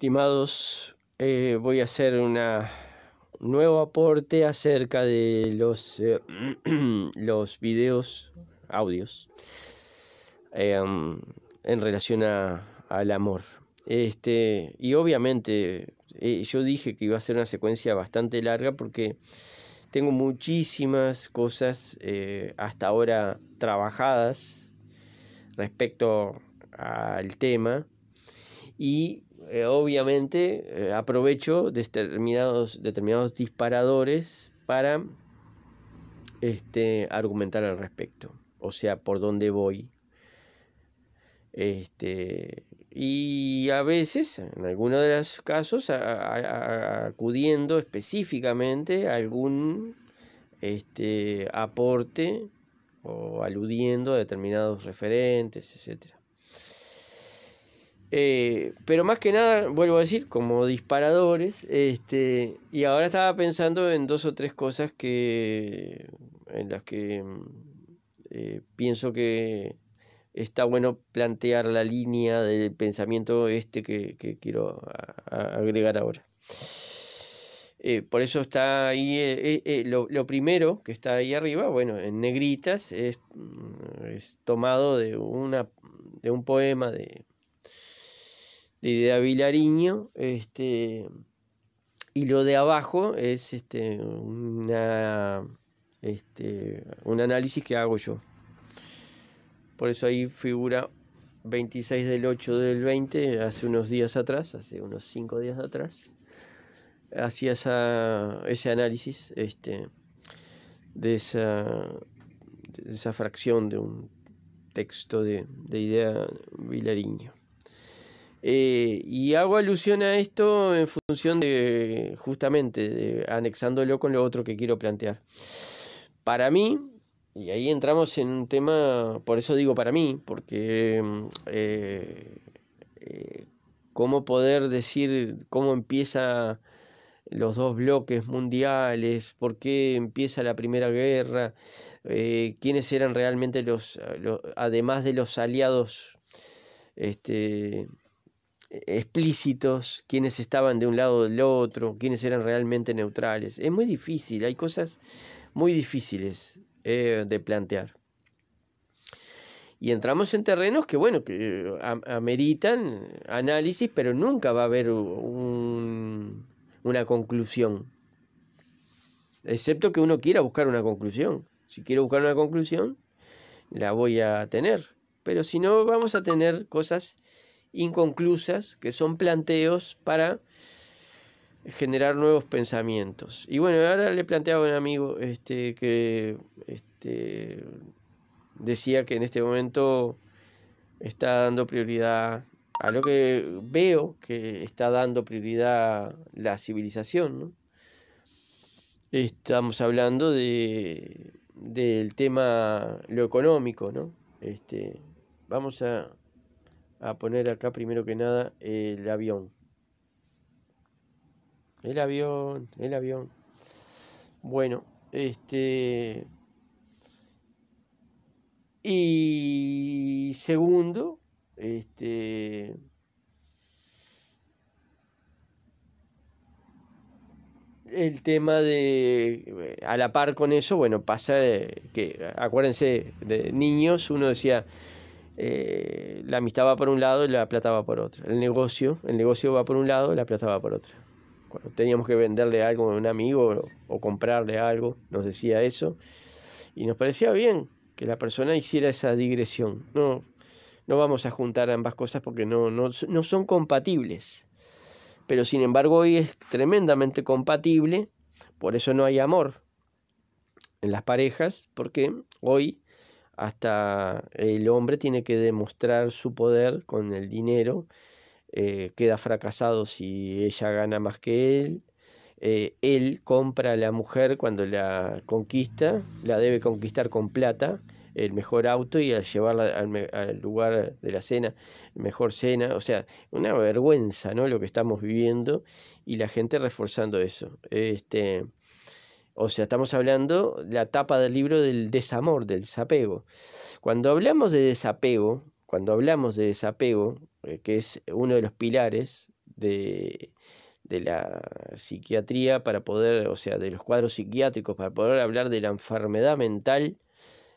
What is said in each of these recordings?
Estimados, eh, voy a hacer un nuevo aporte acerca de los, eh, los videos, audios, eh, um, en relación al amor. Este, y obviamente yo dije que iba a ser una secuencia bastante larga porque tengo muchísimas cosas hasta ahora trabajadas respecto al tema y eh, obviamente eh, aprovecho determinados, determinados disparadores para este, argumentar al respecto, o sea, por dónde voy. Este, y a veces, en algunos de los casos, acudiendo específicamente a algún este, aporte o aludiendo a determinados referentes, etcétera. Eh, pero más que nada, vuelvo a decir, como disparadores, este, y ahora estaba pensando en dos o tres cosas que, en las que mm, eh, pienso que está bueno plantear la línea del pensamiento este que, quiero agregar ahora. Eh, por eso está ahí, lo, primero que está ahí arriba, bueno, en negritas, es, mm, es tomado de, una, de un poema de de idea Vilariño, este, y lo de abajo es este, una, este, un análisis que hago yo. Por eso ahí figura 26 del 8 del 20, hace unos días atrás, hace unos 5 días atrás, hacía ese análisis este, de, esa, de esa fracción de un texto de, de idea Vilariño. Eh, y hago alusión a esto en función de, justamente, anexándolo con lo otro que quiero plantear. Para mí, y ahí entramos en un tema, por eso digo para mí, porque eh, eh, cómo poder decir cómo empieza los dos bloques mundiales, por qué empieza la Primera Guerra, quiénes eran realmente los, los, además de los aliados este, eh, explícitos, quiénes estaban de un lado o del otro, quiénes eran realmente neutrales. Es muy difícil, hay cosas muy difíciles eh, de plantear. Y entramos en terrenos que, bueno, que eh, ameritan análisis, pero nunca va a haber una conclusión. Excepto que uno quiera buscar una conclusión. Si quiero buscar una conclusión, la voy a tener. Pero si no, vamos a tener cosas inconclusas, que son planteos para generar nuevos pensamientos. Y bueno, ahora le planteaba a un amigo este, que este, decía que en este momento está dando prioridad a lo que veo que está dando prioridad la civilización. Estamos hablando de, del tema lo económico, ¿no? Este, vamos a a poner acá primero que nada el avión. El avión, el avión. Bueno, este... Y segundo, este... el tema de a la par con eso, bueno, pasa que acuérdense de niños, uno decía eh, la amistad va por un lado y la plata va por otro. El negocio, el negocio va por un lado y la plata va por otro. Cuando teníamos que venderle algo a un amigo o, comprarle algo, nos decía eso. Y nos parecía bien que la persona hiciera esa digresión. No, no vamos a juntar ambas cosas porque no, no son compatibles. Pero sin embargo hoy es tremendamente compatible, por eso no hay amor en las parejas, porque hoy hasta el hombre tiene que demostrar su poder con el dinero, eh, queda fracasado si ella gana más que él, eh, él compra a la mujer cuando la conquista, la debe conquistar con plata, el mejor auto y al llevarla al, al lugar de la cena, mejor cena, o sea, una vergüenza, ¿no? Lo que estamos viviendo y la gente reforzando eso. Este, o sea, estamos hablando de la tapa del libro del desamor, del desapego. Cuando hablamos de desapego, cuando hablamos de desapego, eh, que es uno de los pilares de, la psiquiatría para poder, o sea, de los cuadros psiquiátricos, para poder hablar de la enfermedad mental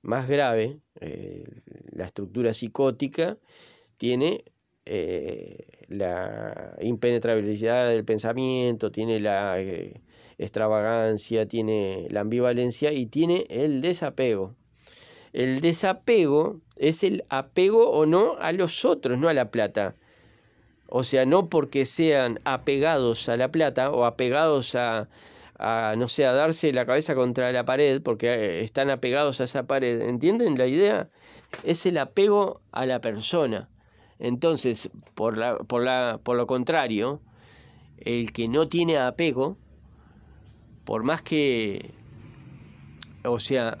más grave, eh, la estructura psicótica, tiene eh, la impenetrabilidad del pensamiento, tiene la eh, extravagancia, tiene la ambivalencia y tiene el desapego. El desapego es el apego o no a los otros, no a la plata. O sea, no porque sean apegados a la plata o apegados a, no sé, a darse la cabeza contra la pared, porque eh, están apegados a esa pared. ¿Entienden la idea? Es el apego a la persona. Entonces, por, la, por, la, por lo contrario, el que no tiene apego, por más que, o sea,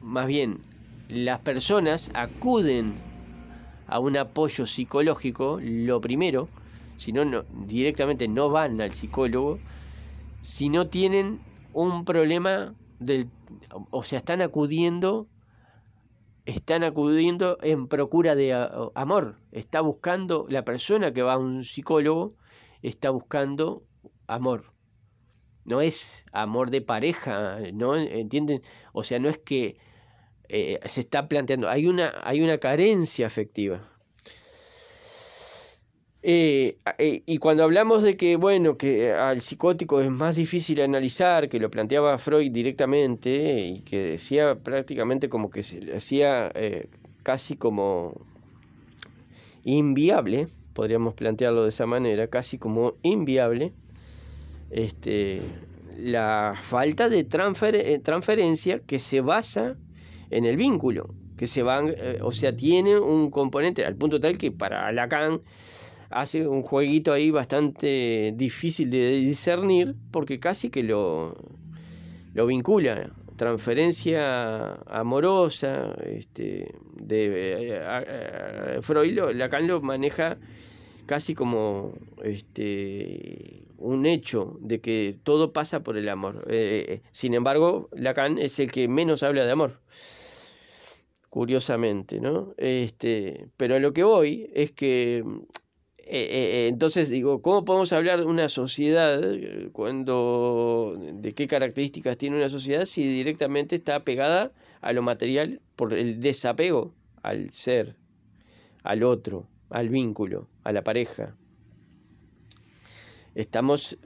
más bien, las personas acuden a un apoyo psicológico, lo primero, si no, directamente no van al psicólogo, si no tienen un problema del, o sea, están acudiendo están acudiendo en procura de ah, amor. Está buscando, la persona que va a un psicólogo está buscando amor. No es amor de pareja, ¿no? ¿Entienden? O sea, no es que eh, se está planteando, hay una, hay una carencia afectiva. Eh, eh, y cuando hablamos de que, bueno, que al psicótico es más difícil analizar, que lo planteaba Freud directamente y que decía prácticamente como que se le hacía eh, casi como inviable, podríamos plantearlo de esa manera, casi como inviable, este, la falta de transferencia que se basa en el vínculo, que se van, o sea, tiene un componente al punto tal que para Lacan hace un jueguito ahí bastante difícil de discernir porque casi que lo, lo vincula. Transferencia amorosa, este, de, eh, eh, eh, Freud, lo, Lacan lo maneja casi como este, un hecho de que todo pasa por el amor. sin embargo, Lacan es el que menos habla de amor curiosamente, ¿no? Este, pero a lo que voy es que eh, eh, entonces digo, ¿cómo podemos hablar de una sociedad eh, cuando de qué características tiene una sociedad si directamente está pegada a lo material por el desapego al ser, al otro, al vínculo, a la pareja? Estamos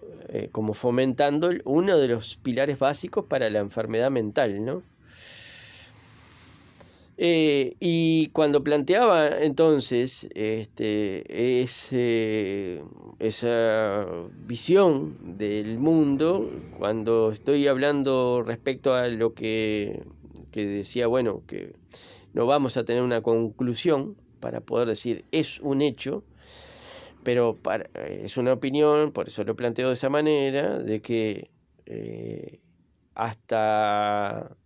como fomentando uno de los pilares básicos para la enfermedad mental, ¿no? Eh, y cuando planteaba entonces este, esa visión del mundo, cuando estoy hablando respecto a lo que, decía, bueno, que no vamos a tener una conclusión para poder decir es un hecho, pero es una opinión, por eso lo planteo de esa manera, de que eh, hasta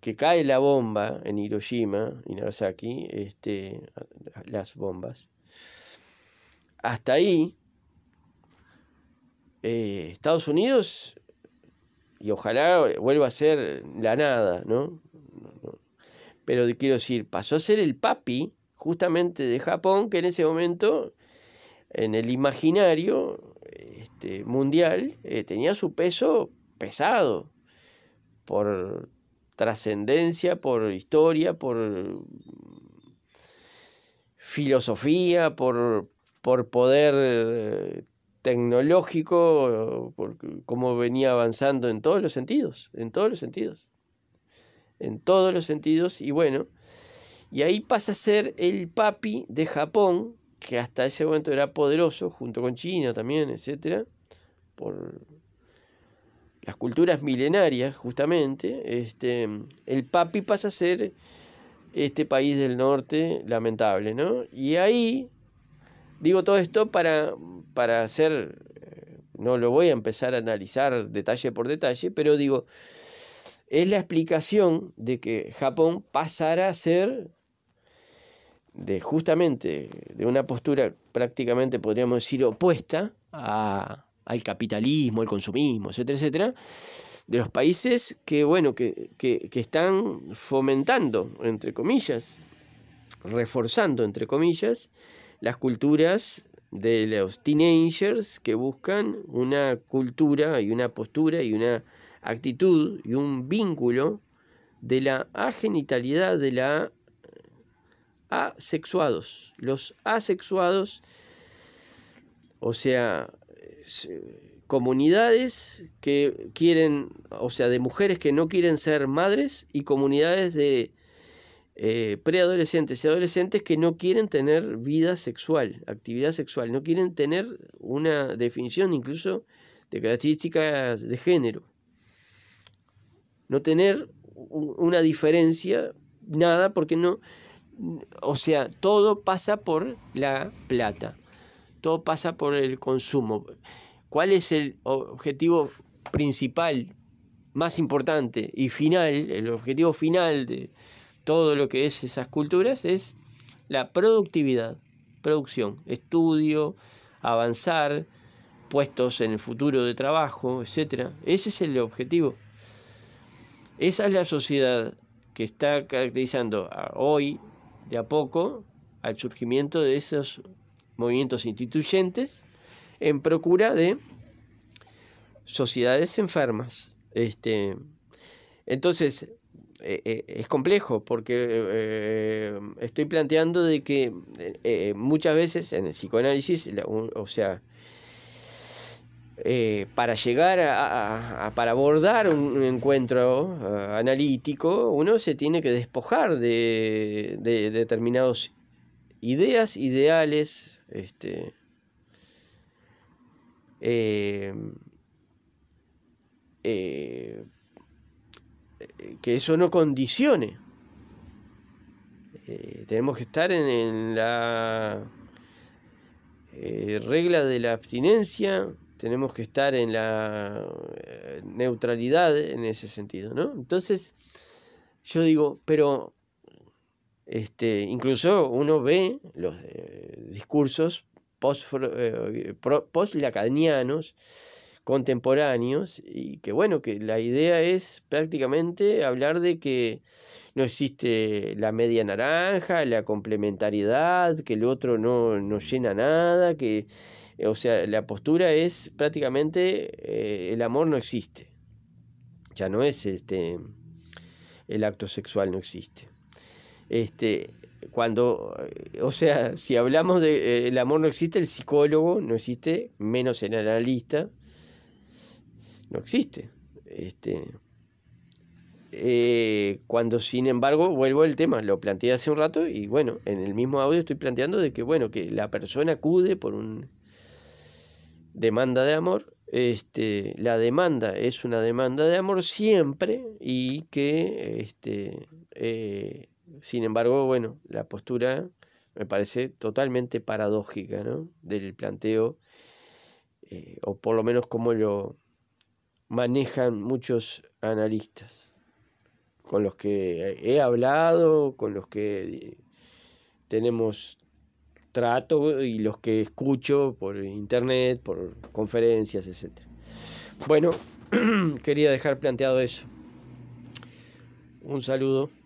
que cae la bomba en Hiroshima y Nagasaki, este, las bombas, hasta ahí eh, Estados Unidos, y ojalá vuelva a ser la nada, ¿no? Pero quiero decir, pasó a ser el papi justamente de Japón, que en ese momento, en el imaginario este, mundial, eh, tenía su peso pesado por trascendencia, por historia, por mm, filosofía, por, por poder eh, tecnológico, por cómo venía avanzando en todos los sentidos, en todos los sentidos, en todos los sentidos, y bueno, y ahí pasa a ser el papi de Japón, que hasta ese momento era poderoso, junto con China también, etcétera, por culturas milenarias, justamente, este, el papi pasa a ser este país del norte lamentable, ¿no? Y ahí digo todo esto para, para hacer, eh, no lo voy a empezar a analizar detalle por detalle, pero digo, es la explicación de que Japón pasará a ser de justamente de una postura prácticamente podríamos decir opuesta a al capitalismo, al consumismo, etcétera, etcétera, de los países que, bueno, que, están fomentando, entre comillas, reforzando, entre comillas, las culturas de los teenagers que buscan una cultura y una postura y una actitud y un vínculo de la agenitalidad de la asexuados. Los asexuados, o sea, eh, comunidades que quieren, o sea, de mujeres que no quieren ser madres y comunidades de eh, preadolescentes y adolescentes que no quieren tener vida sexual, actividad sexual, no quieren tener una definición incluso de características de género. No tener una diferencia, nada, porque no, o sea, todo pasa por la plata todo pasa por el consumo. ¿Cuál es el objetivo principal, más importante y final? El objetivo final de todo lo que es esas culturas es la productividad, producción, estudio, avanzar, puestos en el futuro de trabajo, etc. Ese es el objetivo. Esa es la sociedad que está caracterizando hoy, de a poco, al surgimiento de esos movimientos instituyentes, en procura de sociedades enfermas. Este, entonces, eh, eh, es complejo porque eh, estoy planteando de que muchas veces en el psicoanálisis, o sea, para llegar a, para abordar un encuentro analítico, uno se tiene que despojar de, determinadas determinados ideas, ideales, este. Em, eh, eh, que eso no condicione. Eh, tenemos que estar en, en la regla de la abstinencia, tenemos que estar en la neutralidad en ese sentido, ¿no? Entonces, yo digo, pero este, incluso uno ve los eh, discursos post-lacanianos, eh, contemporáneos, y que bueno, que la idea es prácticamente hablar de que no existe la media naranja, la complementariedad, que el otro no, llena nada, que, eh, o sea, la postura es prácticamente el amor no existe, ya no es este, el acto sexual no existe. Este, cuando, eh, o sea, si hablamos de eh, el amor no existe, el psicólogo no existe, menos el analista, no existe. Este, eh, cuando sin embargo, vuelvo al tema, lo planteé hace un rato y bueno, en el mismo audio estoy planteando de que bueno, que la persona acude por un demanda de amor, este, la demanda es una demanda de amor siempre y que este, eh, sin embargo, bueno, la postura me parece totalmente paradójica del planteo, eh, o por lo menos como lo manejan muchos analistas, con los que he hablado, con los que eh, tenemos trato y los que escucho por internet, por conferencias, etc. Bueno, quería dejar planteado eso. Un saludo.